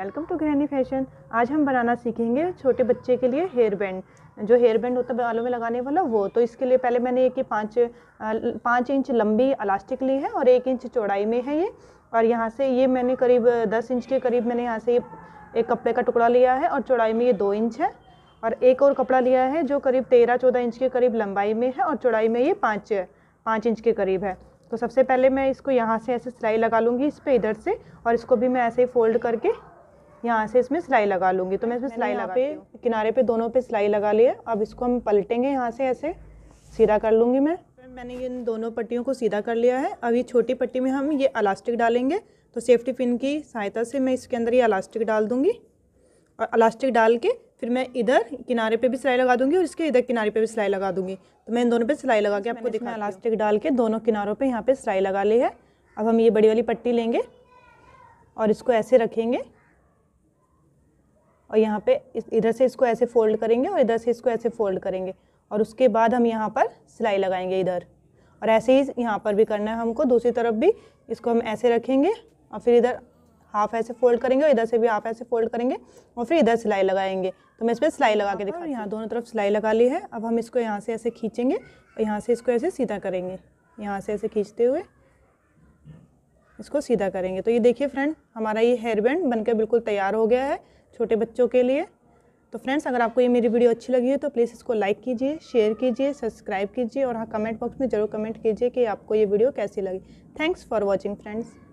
welcome to granny fashion आज हम बनाना सीखेंगे छोटे बच्चे के लिए हेयर बैंड जो हेयर बैंड होता है बालों में लगाने वाला वो तो इसके लिए पहले मैंने एक पाँच पाँच इंच लंबी इलास्टिक ली है और एक इंच चौड़ाई में है ये और यहाँ से ये मैंने करीब दस इंच के करीब मैंने यहाँ से ये एक कपड़े का टुकड़ा लिया है और चौड़ाई में ये दो इंच है और एक और कपड़ा लिया है जो करीब तेरह चौदह इंच के करीब लंबाई में है और चौड़ाई में ये पाँच पाँच इंच के करीब है तो सबसे पहले मैं इसको यहाँ से ऐसे सिलाई लगा लूँगी इस पर इधर से और इसको भी मैं ऐसे ही फोल्ड करके यहाँ से इसमें सिलाई लगा लूँगी तो मैं इसमें सिलाई लगा पे किनारे पे दोनों पे सिलाई लगा लिए अब इसको हम पलटेंगे यहाँ से ऐसे सीधा कर लूँगी मैं मैंने इन दोनों पट्टियों को सीधा कर लिया है अभी छोटी पट्टी में हम ये अलास्टिक डालेंगे तो सेफ्टी पिन की सहायता से मैं इसके अंदर ये अलास्टिक डाल दूँगी और अलास्टिक डाल के फिर मैं इधर किनारे पे भी सिलाई लगा दूंगी और इसके इधर किनारे पे भी सिलाई लगा दूंगी तो मैं इन दोनों पे सिलाई लगा के तो आपको दिखा इलास्टिक डाल के दोनों किनारों पे यहाँ पे सिलाई लगा ली है अब हम ये बड़ी वाली पट्टी लेंगे और इसको ऐसे रखेंगे और यहाँ पे इधर से इसको ऐसे फोल्ड करेंगे और इधर से इसको ऐसे फोल्ड करेंगे और उसके बाद हम यहाँ पर सिलाई लगाएंगे इधर और ऐसे ही यहाँ पर भी करना है हमको दूसरी तरफ भी इसको हम ऐसे रखेंगे और फिर इधर हाफ ऐसे फोल्ड करेंगे और इधर से भी हाफ ऐसे फोल्ड करेंगे और फिर इधर सिलाई लगाएंगे तो मैं इस पर सिलाई लगा के हाँ, दिखा यहाँ दोनों तरफ सिलाई लगा ली है अब हम इसको यहाँ से ऐसे खींचेंगे और यहाँ से इसको ऐसे सीधा करेंगे यहाँ से ऐसे खींचते हुए इसको सीधा करेंगे तो ये देखिए फ्रेंड हमारा ये हेयर बैंड बनकर बिल्कुल तैयार हो गया है छोटे बच्चों के लिए तो फ्रेंड्स अगर आपको ये मेरी वीडियो अच्छी लगी है तो प्लीज़ इसको लाइक कीजिए शेयर कीजिए सब्सक्राइब कीजिए और हाँ कमेंट बॉक्स में ज़रूर कमेंट कीजिए कि आपको ये वीडियो कैसी लगी थैंक्स फॉर वॉचिंग फ्रेंड्स